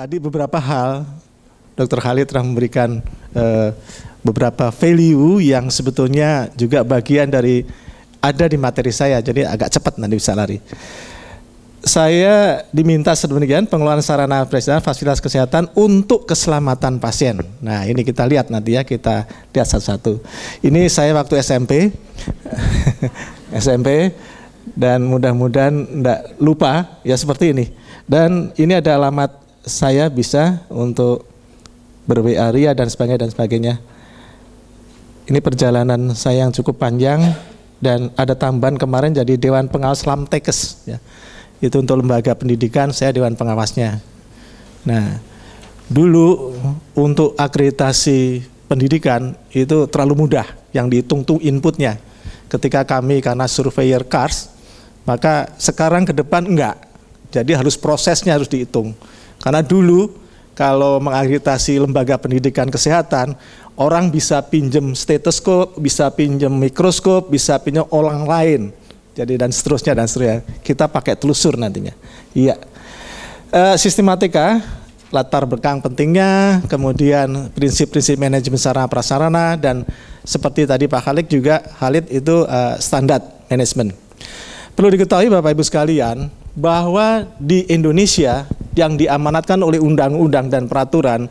Tadi beberapa hal Dr. Khalid telah memberikan eh, beberapa value yang sebetulnya juga bagian dari ada di materi saya, jadi agak cepat nanti bisa lari. Saya diminta sedemikian pengelolaan sarana presiden fasilitas kesehatan untuk keselamatan pasien. Nah ini kita lihat nanti ya kita lihat satu-satu. Ini saya waktu SMP, SMP dan mudah-mudahan tidak lupa ya seperti ini. Dan ini ada alamat saya bisa untuk ber dan sebagainya dan sebagainya. Ini perjalanan saya yang cukup panjang dan ada tambahan kemarin jadi Dewan Pengawas Lamtekes ya. Itu untuk lembaga pendidikan saya Dewan Pengawasnya. Nah, dulu untuk akreditasi pendidikan itu terlalu mudah yang dihitung tuh inputnya. Ketika kami karena surveyor CARS, maka sekarang ke depan enggak. Jadi harus prosesnya harus dihitung karena dulu kalau mengakreditasi lembaga pendidikan kesehatan, orang bisa pinjam stetoskop, bisa pinjam mikroskop, bisa pinjam orang lain. Jadi dan seterusnya dan seterusnya. Kita pakai telusur nantinya. Iya. E, sistematika latar belakang pentingnya, kemudian prinsip-prinsip manajemen sarana prasarana dan seperti tadi Pak Khalid juga Khalid itu e, standar manajemen. Perlu diketahui Bapak Ibu sekalian bahwa di Indonesia yang diamanatkan oleh undang-undang dan peraturan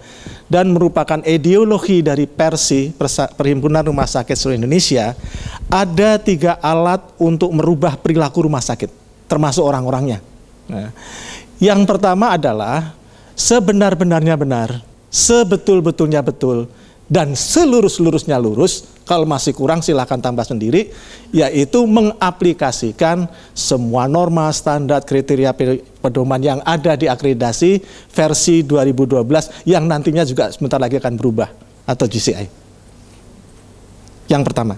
dan merupakan ideologi dari Persi Perhimpunan Rumah Sakit Seluruh Indonesia ada tiga alat untuk merubah perilaku rumah sakit termasuk orang-orangnya. Nah, yang pertama adalah sebenar-benarnya benar, sebetul-betulnya betul dan seluruh-seluruhnya lurus kalau masih kurang silahkan tambah sendiri, yaitu mengaplikasikan semua norma, standar, kriteria pedoman yang ada di akreditasi versi 2012 yang nantinya juga sebentar lagi akan berubah atau GCI. Yang pertama.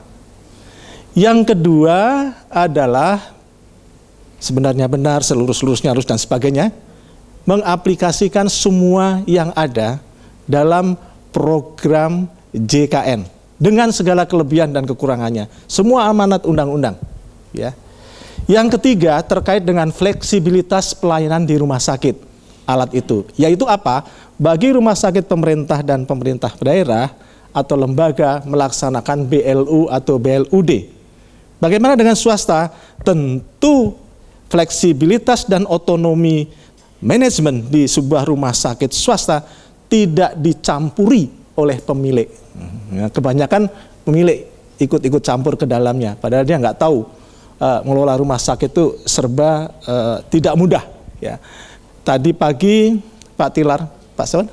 Yang kedua adalah sebenarnya benar, seluruh-seluruhnya harus dan sebagainya. Mengaplikasikan semua yang ada dalam program JKN dengan segala kelebihan dan kekurangannya. Semua amanat undang-undang. Ya. Yang ketiga terkait dengan fleksibilitas pelayanan di rumah sakit alat itu. Yaitu apa? Bagi rumah sakit pemerintah dan pemerintah daerah atau lembaga melaksanakan BLU atau BLUD. Bagaimana dengan swasta? Tentu fleksibilitas dan otonomi manajemen di sebuah rumah sakit swasta tidak dicampuri oleh pemilik. Hmm. Ya, kebanyakan pemilik ikut-ikut campur ke dalamnya, padahal dia nggak tahu uh, mengelola rumah sakit itu serba uh, tidak mudah. Ya. Tadi pagi Pak Tilar, Pak Son,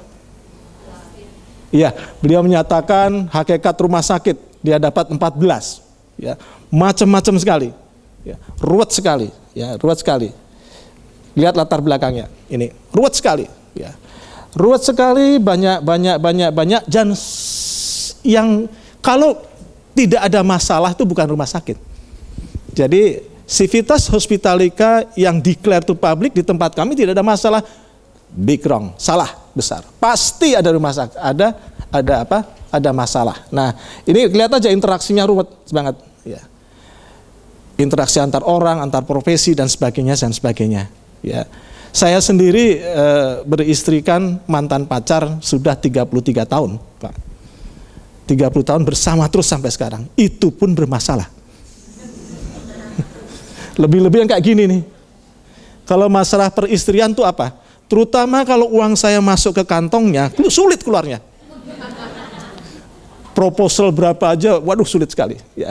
iya beliau menyatakan hakikat rumah sakit dia dapat 14, ya macam-macam sekali, ya, ruwet sekali, ya ruwet sekali. Lihat latar belakangnya, ini ruwet sekali, ya ruwet sekali, banyak banyak banyak banyak dan yang kalau tidak ada masalah itu bukan rumah sakit. Jadi civitas hospitalika yang declare to public di tempat kami tidak ada masalah big wrong, salah besar. Pasti ada rumah sakit, ada ada apa? Ada masalah. Nah, ini kelihatan aja interaksinya ruwet banget ya. Interaksi antar orang, antar profesi dan sebagainya dan sebagainya ya. Saya sendiri e, beristrikan mantan pacar sudah 33 tahun, Pak. 30 tahun bersama terus sampai sekarang. Itu pun bermasalah. Lebih-lebih yang kayak gini nih. Kalau masalah peristrian tuh apa? Terutama kalau uang saya masuk ke kantongnya, sulit keluarnya proposal berapa aja, waduh sulit sekali. Ya.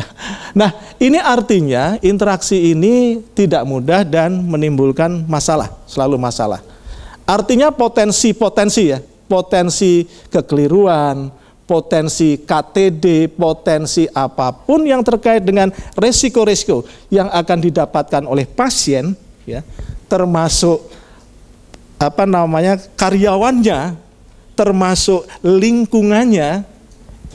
Nah, ini artinya interaksi ini tidak mudah dan menimbulkan masalah, selalu masalah. Artinya potensi-potensi ya, potensi kekeliruan, potensi KTD, potensi apapun yang terkait dengan resiko-resiko yang akan didapatkan oleh pasien, ya, termasuk apa namanya karyawannya, termasuk lingkungannya,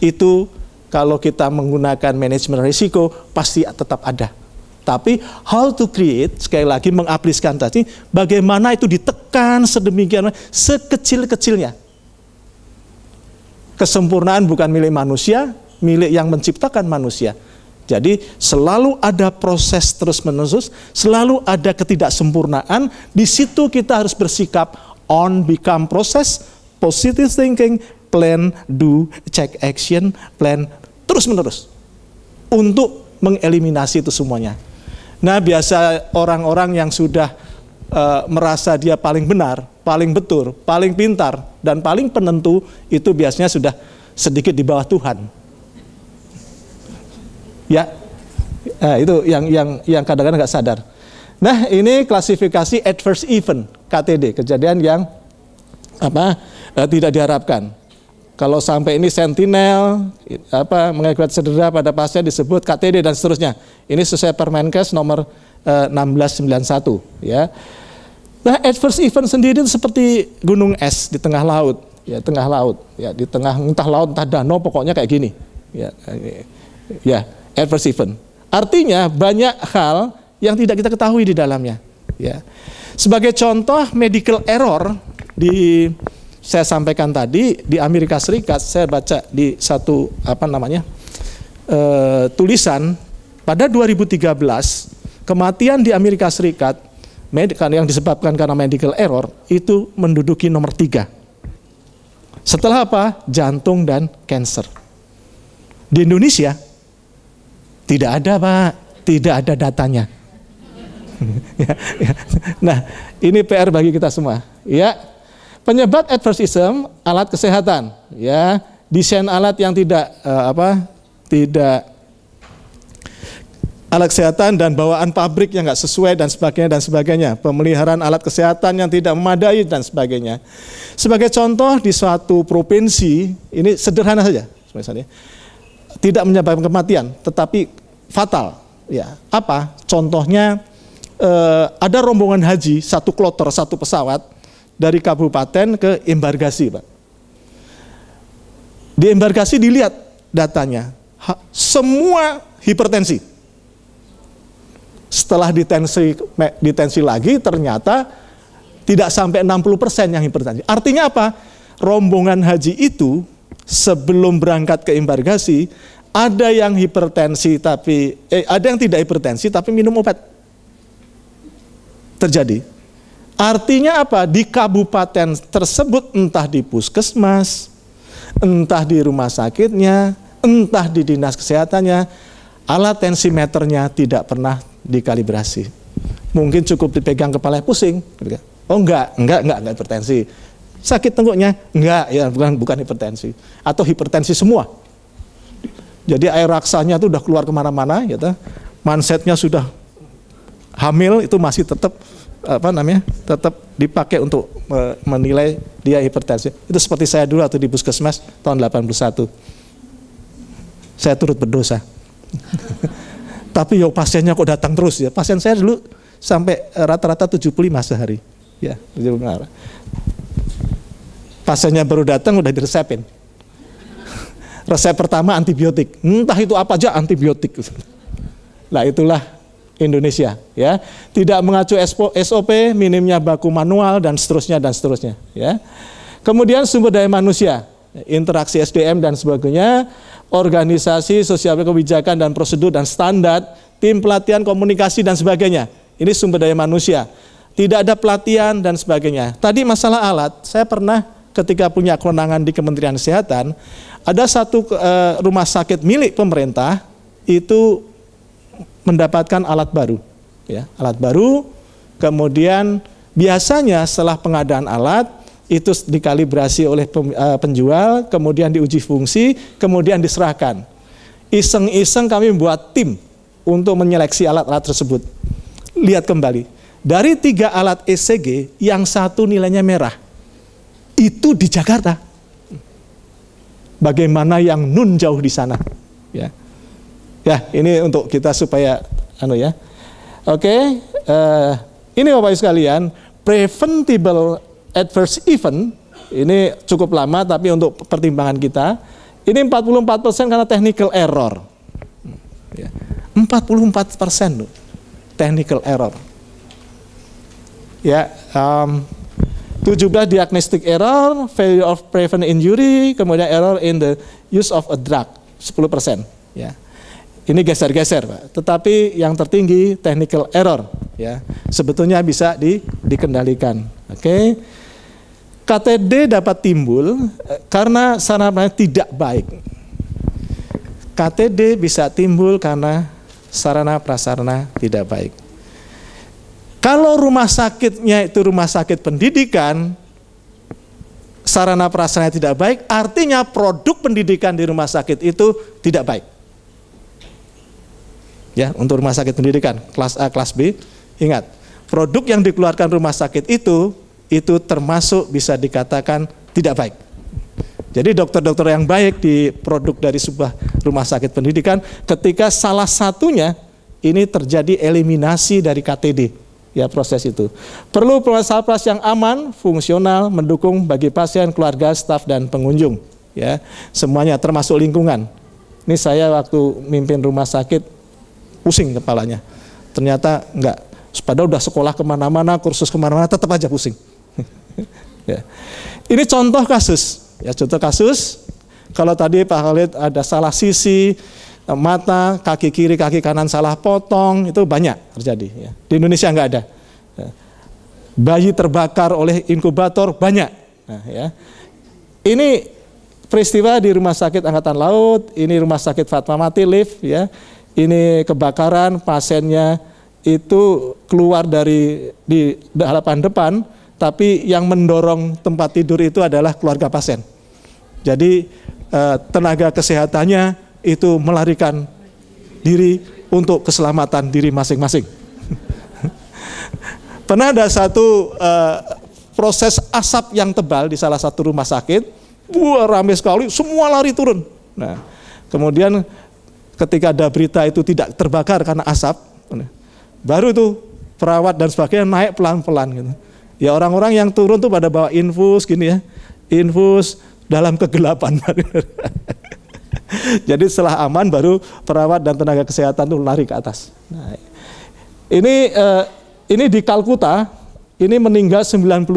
itu kalau kita menggunakan manajemen risiko pasti tetap ada. Tapi how to create, sekali lagi mengaplikasikan tadi, bagaimana itu ditekan sedemikian, sekecil-kecilnya. Kesempurnaan bukan milik manusia, milik yang menciptakan manusia. Jadi selalu ada proses terus-menerus, selalu ada ketidaksempurnaan, di situ kita harus bersikap on become proses, positive thinking, plan, do, check action, plan terus-menerus untuk mengeliminasi itu semuanya. Nah, biasa orang-orang yang sudah uh, merasa dia paling benar, paling betul, paling pintar dan paling penentu itu biasanya sudah sedikit di bawah Tuhan. Ya. Nah, itu yang yang yang kadang-kadang nggak sadar. Nah, ini klasifikasi adverse event KTD, kejadian yang apa eh, tidak diharapkan. Kalau sampai ini sentinel apa mengakibat cedera pada pasien disebut KTD dan seterusnya. Ini sesuai Permenkes nomor eh, 1691 ya. Nah, adverse event sendiri itu seperti gunung es di tengah laut, ya tengah laut, ya di tengah entah laut entah danau pokoknya kayak gini. Ya, ya adverse event. Artinya banyak hal yang tidak kita ketahui di dalamnya. Ya. Sebagai contoh medical error di saya sampaikan tadi di Amerika Serikat saya baca di satu apa namanya e, tulisan pada 2013 kematian di Amerika Serikat medikan yang disebabkan karena medical error itu menduduki nomor tiga. Setelah apa? Jantung dan cancer. Di Indonesia tidak ada pak, tidak ada datanya. Ya, ya. nah ini PR bagi kita semua. Ya, Penyebab adversism alat kesehatan, ya desain alat yang tidak uh, apa tidak alat kesehatan dan bawaan pabrik yang nggak sesuai dan sebagainya dan sebagainya, pemeliharaan alat kesehatan yang tidak memadai dan sebagainya. Sebagai contoh di suatu provinsi ini sederhana saja, misalnya tidak menyebabkan kematian, tetapi fatal. Ya, apa contohnya? eh, ada rombongan haji satu kloter satu pesawat dari kabupaten ke embargasi, Pak. Di embargasi dilihat datanya, semua hipertensi. Setelah ditensi, ditensi lagi ternyata tidak sampai 60% yang hipertensi. Artinya apa? Rombongan haji itu sebelum berangkat ke embargasi ada yang hipertensi tapi eh, ada yang tidak hipertensi tapi minum obat terjadi Artinya apa? Di kabupaten tersebut entah di puskesmas, entah di rumah sakitnya, entah di dinas kesehatannya, alat tensimeternya tidak pernah dikalibrasi. Mungkin cukup dipegang kepala pusing. Gitu kan? Oh enggak, enggak, enggak, enggak hipertensi. Sakit tengkuknya? Enggak, ya bukan bukan hipertensi. Atau hipertensi semua. Jadi air raksanya itu sudah keluar kemana-mana, ya Mansetnya sudah hamil itu masih tetap apa namanya tetap dipakai untuk menilai dia hipertensi. Itu seperti saya dulu atau di puskesmas tahun 81. Saya turut berdosa. Tapi yo pasiennya kok datang terus ya. Pasien saya dulu sampai rata-rata 75 sehari. Ya, benar Pasiennya baru datang udah diresepin. Resep pertama antibiotik. Entah itu apa aja antibiotik. lah itulah Indonesia ya tidak mengacu SOP minimnya baku manual dan seterusnya dan seterusnya ya kemudian sumber daya manusia interaksi SDM dan sebagainya organisasi sosial kebijakan dan prosedur dan standar tim pelatihan komunikasi dan sebagainya ini sumber daya manusia tidak ada pelatihan dan sebagainya tadi masalah alat saya pernah ketika punya kewenangan di Kementerian Kesehatan ada satu uh, rumah sakit milik pemerintah itu mendapatkan alat baru, ya, alat baru. Kemudian biasanya setelah pengadaan alat itu dikalibrasi oleh eh, penjual, kemudian diuji fungsi, kemudian diserahkan. Iseng-iseng kami membuat tim untuk menyeleksi alat-alat tersebut. Lihat kembali, dari tiga alat ECG yang satu nilainya merah, itu di Jakarta. Bagaimana yang nun jauh di sana? Ya. Ya, ini untuk kita supaya anu ya. Oke, okay, uh, eh, ini Bapak Ibu sekalian, preventable adverse event ini cukup lama tapi untuk pertimbangan kita ini 44 persen karena technical error 44 ya, persen technical error ya um, 17 diagnostic error failure of prevent injury kemudian error in the use of a drug 10 persen ya ini geser-geser, Pak. Tetapi yang tertinggi technical error ya. Sebetulnya bisa di, dikendalikan. Oke. Okay? KTD dapat timbul eh, karena sarana tidak baik. KTD bisa timbul karena sarana prasarana tidak baik. Kalau rumah sakitnya itu rumah sakit pendidikan, sarana prasarana tidak baik, artinya produk pendidikan di rumah sakit itu tidak baik ya untuk rumah sakit pendidikan kelas A kelas B ingat produk yang dikeluarkan rumah sakit itu itu termasuk bisa dikatakan tidak baik jadi dokter-dokter yang baik di produk dari sebuah rumah sakit pendidikan ketika salah satunya ini terjadi eliminasi dari KTD ya proses itu. Perlu proses yang aman, fungsional, mendukung bagi pasien, keluarga, staf dan pengunjung ya. Semuanya termasuk lingkungan. Ini saya waktu mimpin rumah sakit pusing kepalanya. Ternyata enggak. Padahal udah sekolah kemana-mana, kursus kemana-mana, tetap aja pusing. ya. Ini contoh kasus. Ya, contoh kasus. Kalau tadi Pak Khalid ada salah sisi, eh, mata, kaki kiri, kaki kanan salah potong, itu banyak terjadi. Ya. Di Indonesia enggak ada. Ya. Bayi terbakar oleh inkubator banyak. Nah, ya. Ini peristiwa di Rumah Sakit Angkatan Laut, ini Rumah Sakit Fatmawati Lift ya ini kebakaran pasiennya itu keluar dari di halapan depan tapi yang mendorong tempat tidur itu adalah keluarga pasien. Jadi eh, tenaga kesehatannya itu melarikan diri untuk keselamatan diri masing-masing. Pernah ada satu eh, proses asap yang tebal di salah satu rumah sakit, buah rame sekali, semua lari turun. Nah, kemudian ketika ada berita itu tidak terbakar karena asap, baru itu perawat dan sebagainya naik pelan-pelan gitu. Ya orang-orang yang turun tuh pada bawa infus gini ya, infus dalam kegelapan. Jadi setelah aman baru perawat dan tenaga kesehatan tuh lari ke atas. Nah, ini eh, ini di Kalkuta ini meninggal 92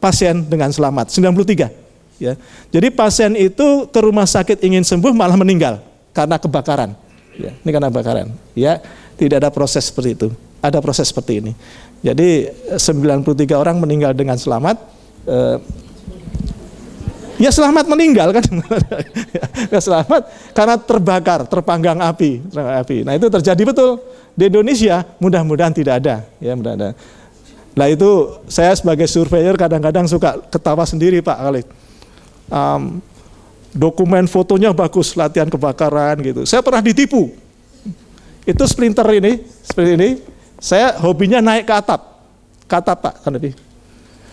pasien dengan selamat, 93. Ya. Jadi pasien itu ke rumah sakit ingin sembuh malah meninggal karena kebakaran. Ya, ini karena kebakaran. Ya, tidak ada proses seperti itu. Ada proses seperti ini. Jadi 93 orang meninggal dengan selamat. Eh, ya selamat meninggal kan ya selamat karena terbakar terpanggang api api nah itu terjadi betul di Indonesia mudah-mudahan tidak ada ya mudah ada nah itu saya sebagai surveyor kadang-kadang suka ketawa sendiri Pak Khalid um, dokumen fotonya bagus latihan kebakaran gitu. Saya pernah ditipu. Itu splinter ini, seperti ini. Saya hobinya naik ke atap. Ke atap Pak, kan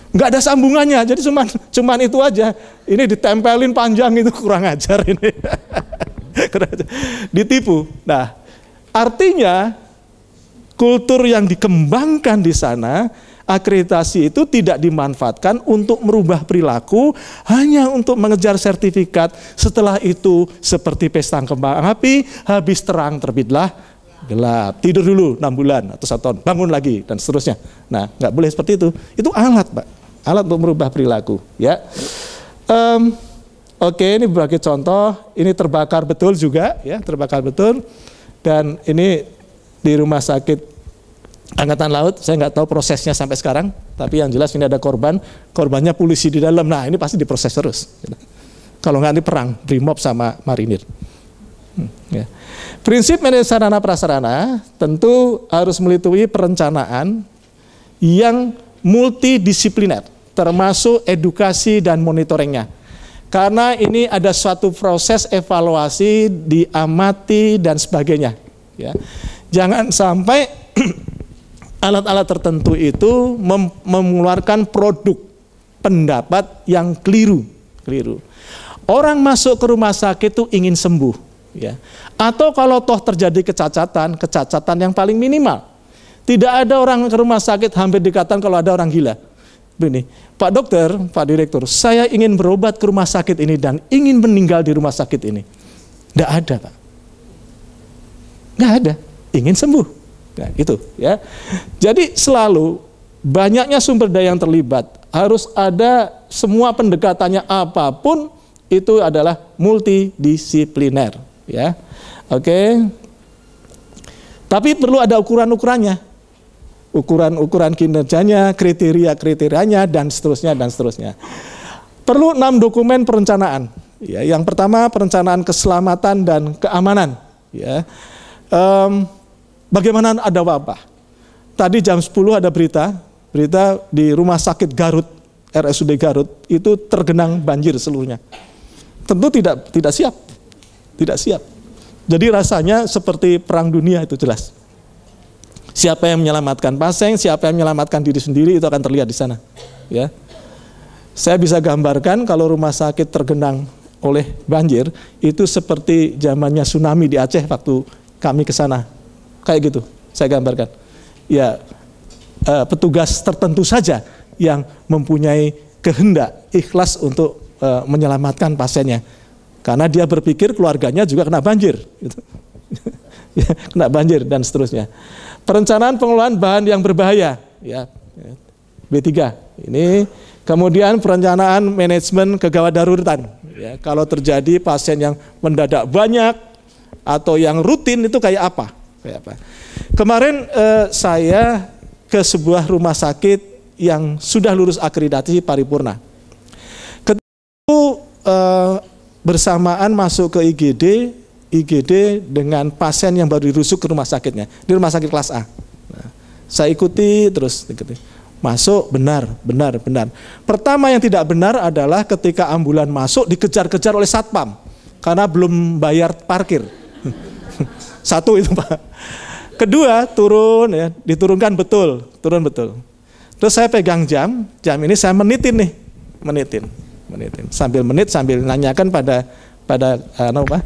nggak ada sambungannya, jadi cuman cuman itu aja. Ini ditempelin panjang itu kurang ajar ini. ditipu. Nah, artinya kultur yang dikembangkan di sana akreditasi itu tidak dimanfaatkan untuk merubah perilaku hanya untuk mengejar sertifikat. Setelah itu seperti pesta kembang api, habis terang terbitlah gelap. Tidur dulu enam bulan atau satu tahun, bangun lagi dan seterusnya. Nah, nggak boleh seperti itu. Itu alat, Pak. Alat untuk merubah perilaku, ya. Um, Oke, ini berbagai contoh. Ini terbakar betul juga, ya, terbakar betul. Dan ini di rumah sakit Angkatan Laut, saya nggak tahu prosesnya sampai sekarang, tapi yang jelas ini ada korban, korbannya polisi di dalam. Nah, ini pasti diproses terus. Kalau nggak ini perang, brimob sama marinir. Hmm, ya. Prinsip manajemen sarana prasarana tentu harus melitui perencanaan yang multidisipliner, termasuk edukasi dan monitoringnya. Karena ini ada suatu proses evaluasi, diamati dan sebagainya. Ya. Jangan sampai alat-alat tertentu itu mem mengeluarkan produk pendapat yang keliru, keliru. Orang masuk ke rumah sakit itu ingin sembuh, ya. Atau kalau toh terjadi kecacatan, kecacatan yang paling minimal. Tidak ada orang ke rumah sakit hampir dikatakan kalau ada orang gila. Begini, Pak Dokter, Pak Direktur, saya ingin berobat ke rumah sakit ini dan ingin meninggal di rumah sakit ini. Tidak ada, Pak. Tidak ada. Ingin sembuh. Nah, gitu ya. Jadi selalu banyaknya sumber daya yang terlibat, harus ada semua pendekatannya apapun itu adalah multidisipliner, ya. Oke. Tapi perlu ada ukuran-ukurannya. Ukuran-ukuran kinerjanya, kriteria-kriterianya dan seterusnya dan seterusnya. Perlu enam dokumen perencanaan. Ya, yang pertama perencanaan keselamatan dan keamanan, ya. Um, Bagaimana ada wabah? Tadi jam 10 ada berita, berita di rumah sakit Garut, RSUD Garut, itu tergenang banjir seluruhnya. Tentu tidak tidak siap. Tidak siap. Jadi rasanya seperti perang dunia itu jelas. Siapa yang menyelamatkan pasien, siapa yang menyelamatkan diri sendiri itu akan terlihat di sana. Ya. Saya bisa gambarkan kalau rumah sakit tergenang oleh banjir itu seperti zamannya tsunami di Aceh waktu kami ke sana Kayak gitu saya gambarkan. Ya uh, petugas tertentu saja yang mempunyai kehendak ikhlas untuk uh, menyelamatkan pasiennya. Karena dia berpikir keluarganya juga kena banjir. Gitu. Ya, kena banjir dan seterusnya. Perencanaan pengelolaan bahan yang berbahaya. Ya, B3 ini Kemudian perencanaan manajemen kegawat daruratan. Ya, kalau terjadi pasien yang mendadak banyak atau yang rutin itu kayak apa? apa. Kemarin eh, saya ke sebuah rumah sakit yang sudah lulus akreditasi paripurna. Ketika itu, eh, bersamaan masuk ke IGD, IGD dengan pasien yang baru dirusuk ke rumah sakitnya. Di rumah sakit kelas A. Nah, saya ikuti terus ikuti. Gitu. Masuk benar, benar, benar. Pertama yang tidak benar adalah ketika ambulan masuk dikejar-kejar oleh satpam karena belum bayar parkir. Satu itu Pak. Kedua, turun ya, diturunkan betul, turun betul. Terus saya pegang jam, jam ini saya menitin nih, menitin, menitin. Sambil menit sambil nanyakan pada pada anu Pak,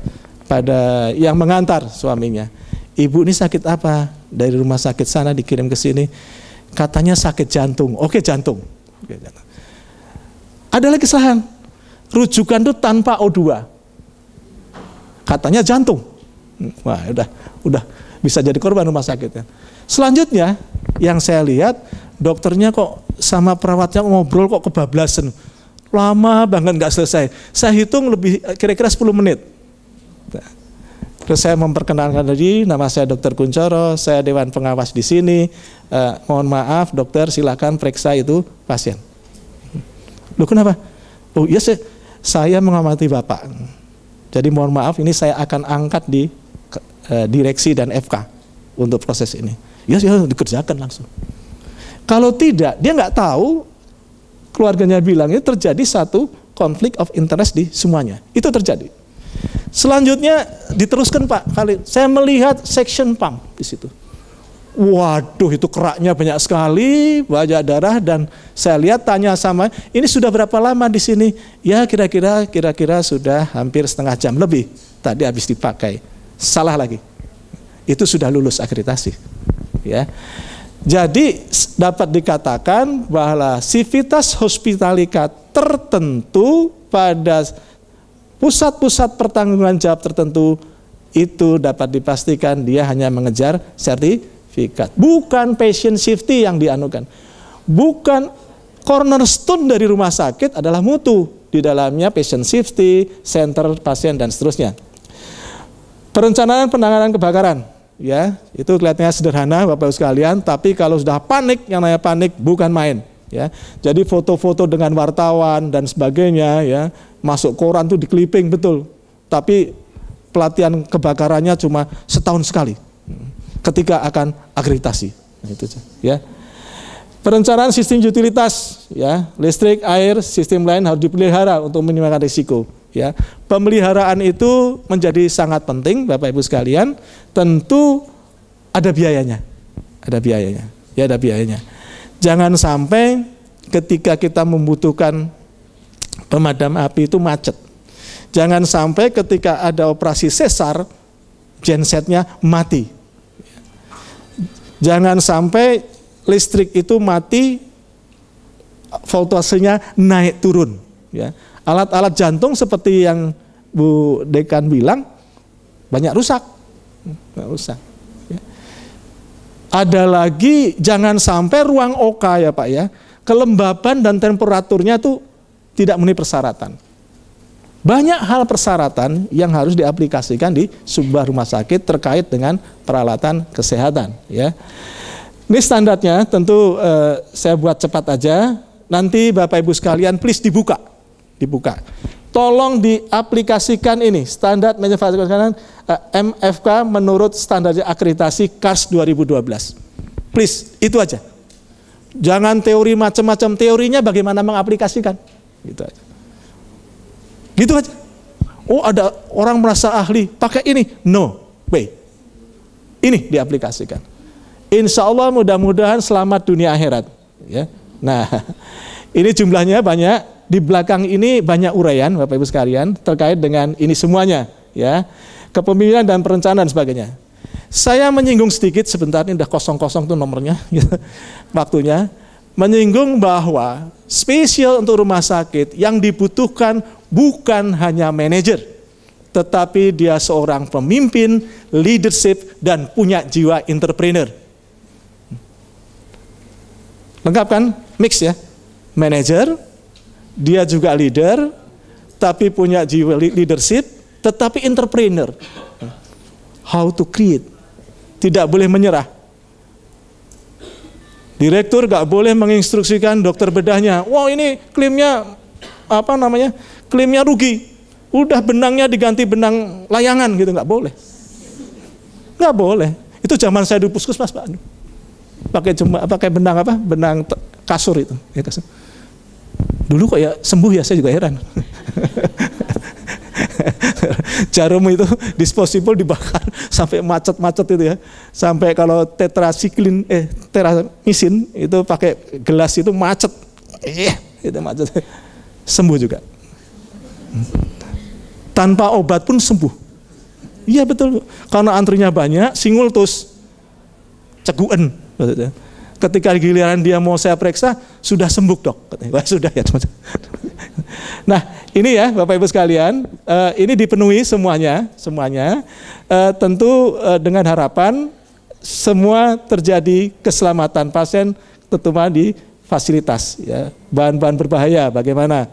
pada yang mengantar suaminya. Ibu ini sakit apa? Dari rumah sakit sana dikirim ke sini. Katanya sakit jantung. Oke, jantung. Oke, jantung. Ada lagi kesalahan. Rujukan itu tanpa O2. Katanya jantung. Wah, udah udah bisa jadi korban rumah sakitnya. Selanjutnya yang saya lihat dokternya kok sama perawatnya ngobrol kok kebablasan. Lama banget nggak selesai. Saya hitung lebih kira-kira 10 menit. Terus saya memperkenalkan tadi, nama saya Dokter Kuncoro, saya dewan pengawas di sini. Eh, mohon maaf, dokter, silakan periksa itu pasien. Loh kenapa? Oh iya, sih saya mengamati Bapak. Jadi mohon maaf, ini saya akan angkat di Eh, direksi dan FK untuk proses ini. Ya, ya dikerjakan langsung. Kalau tidak, dia nggak tahu keluarganya bilang ini terjadi satu konflik of interest di semuanya. Itu terjadi. Selanjutnya diteruskan Pak kali saya melihat section pump di situ. Waduh itu keraknya banyak sekali, banyak darah dan saya lihat tanya sama, ini sudah berapa lama di sini? Ya kira-kira kira-kira sudah hampir setengah jam lebih tadi habis dipakai salah lagi. Itu sudah lulus akreditasi. Ya. Jadi dapat dikatakan bahwa sivitas hospitalika tertentu pada pusat-pusat pertanggungan jawab tertentu itu dapat dipastikan dia hanya mengejar sertifikat. Bukan patient safety yang dianukan. Bukan cornerstone dari rumah sakit adalah mutu. Di dalamnya patient safety, center pasien, dan seterusnya. Perencanaan penanganan kebakaran, ya itu kelihatannya sederhana Bapak Ibu sekalian, tapi kalau sudah panik, yang namanya panik bukan main. Ya, jadi foto-foto dengan wartawan dan sebagainya, ya masuk koran tuh di clipping betul. Tapi pelatihan kebakarannya cuma setahun sekali, ketika akan agritasi. Nah, itu ya. Perencanaan sistem utilitas ya, listrik, air, sistem lain harus dipelihara untuk minimalkan risiko. Ya, pemeliharaan itu menjadi sangat penting Bapak Ibu sekalian. Tentu ada biayanya. Ada biayanya. Ya ada biayanya. Jangan sampai ketika kita membutuhkan pemadam api itu macet. Jangan sampai ketika ada operasi sesar gensetnya mati. Jangan sampai listrik itu mati voltasenya naik turun ya Alat-alat jantung seperti yang Bu Dekan bilang banyak rusak, banyak rusak. Ya. Ada lagi jangan sampai ruang oka ya Pak ya, kelembaban dan temperaturnya tuh tidak memenuhi persyaratan. Banyak hal persyaratan yang harus diaplikasikan di sebuah rumah sakit terkait dengan peralatan kesehatan. Ya, ini standarnya tentu eh, saya buat cepat aja. Nanti Bapak Ibu sekalian, please dibuka dibuka. Tolong diaplikasikan ini standar kanan eh, MFK menurut standar akreditasi KAS 2012. Please, itu aja. Jangan teori macam-macam, teorinya bagaimana mengaplikasikan. Gitu aja. Gitu aja. Oh, ada orang merasa ahli, pakai ini. No, way. Ini diaplikasikan. Insya Allah mudah-mudahan selamat dunia akhirat. Ya. Nah, ini jumlahnya banyak, di belakang ini banyak uraian Bapak Ibu sekalian terkait dengan ini semuanya ya. Kepemimpinan dan perencanaan dan sebagainya. Saya menyinggung sedikit sebentar ini udah kosong-kosong tuh nomornya gitu, waktunya menyinggung bahwa spesial untuk rumah sakit yang dibutuhkan bukan hanya manajer, tetapi dia seorang pemimpin, leadership, dan punya jiwa entrepreneur. Lengkap kan? Mix ya. Manajer, dia juga leader, tapi punya jiwa leadership, tetapi entrepreneur. How to create. Tidak boleh menyerah. Direktur gak boleh menginstruksikan dokter bedahnya, wow ini klaimnya apa namanya, klaimnya rugi. Udah benangnya diganti benang layangan gitu, nggak boleh. Nggak boleh. Itu zaman saya di puskesmas Pak. Pakai cuma pakai benang apa? Benang kasur itu. Ya, kasur. Dulu kok ya sembuh ya saya juga heran. jarum itu disposable dibakar sampai macet-macet itu ya. Sampai kalau tetrasiklin eh teramisin itu pakai gelas itu macet. Eh, itu macet. Sembuh juga. Tanpa obat pun sembuh. Iya betul. Karena antrinya banyak, singultus. Ceguen Ketika giliran dia mau saya periksa, sudah sembuh dok. Wah, sudah ya teman Nah ini ya Bapak Ibu sekalian, eh, ini dipenuhi semuanya, semuanya. Eh, tentu eh, dengan harapan semua terjadi keselamatan pasien, terutama di fasilitas, ya. bahan-bahan berbahaya bagaimana.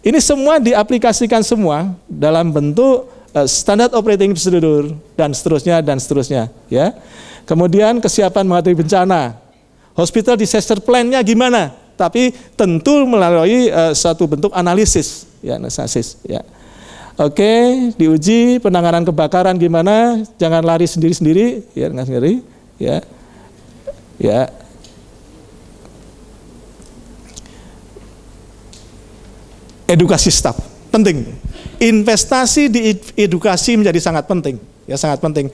Ini semua diaplikasikan semua dalam bentuk standar operating procedure dan seterusnya dan seterusnya ya. Kemudian kesiapan menghadapi bencana hospital disaster plan-nya gimana, tapi tentu melalui uh, suatu bentuk analisis, ya analisis, ya. Oke, diuji penanganan kebakaran gimana, jangan lari sendiri-sendiri, ya dengan sendiri, ya, ya. Edukasi staf penting. Investasi di edukasi menjadi sangat penting, ya sangat penting.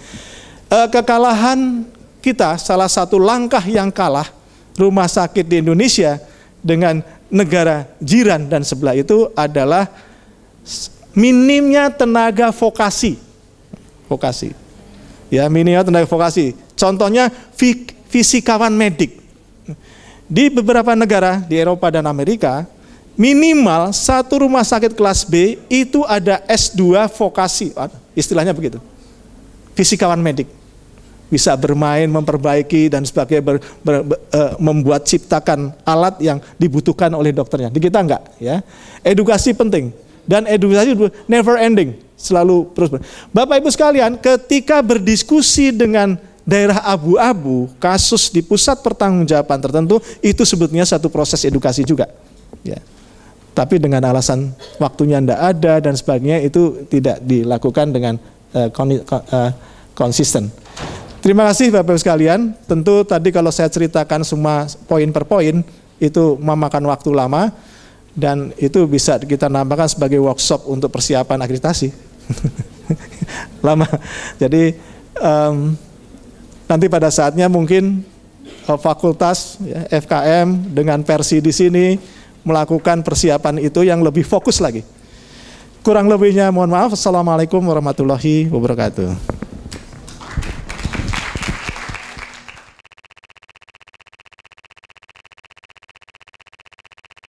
Eh, kekalahan kita salah satu langkah yang kalah rumah sakit di Indonesia dengan negara jiran dan sebelah itu adalah minimnya tenaga vokasi. Vokasi. Ya, minimnya tenaga vokasi. Contohnya fisikawan medik. Di beberapa negara di Eropa dan Amerika, minimal satu rumah sakit kelas B itu ada S2 vokasi, istilahnya begitu. Fisikawan medik bisa bermain, memperbaiki dan sebagainya, ber, ber, ber, uh, e, membuat ciptakan alat yang dibutuhkan oleh dokternya. Di kita enggak, ya. Edukasi penting dan edukasi never ending, selalu terus. Bapak Ibu sekalian, ketika berdiskusi dengan daerah abu-abu, kasus di pusat pertanggungjawaban tertentu itu sebetulnya satu proses edukasi juga. Ya. Tapi dengan alasan waktunya tidak ada dan sebagainya itu tidak dilakukan dengan uh, kon uh, konsisten. Terima kasih Bapak-Ibu sekalian. Tentu tadi kalau saya ceritakan semua poin per poin itu memakan waktu lama dan itu bisa kita nambahkan sebagai workshop untuk persiapan akreditasi. lama. Jadi um, nanti pada saatnya mungkin uh, fakultas ya, FKM dengan versi di sini melakukan persiapan itu yang lebih fokus lagi. Kurang lebihnya mohon maaf. Assalamualaikum warahmatullahi wabarakatuh.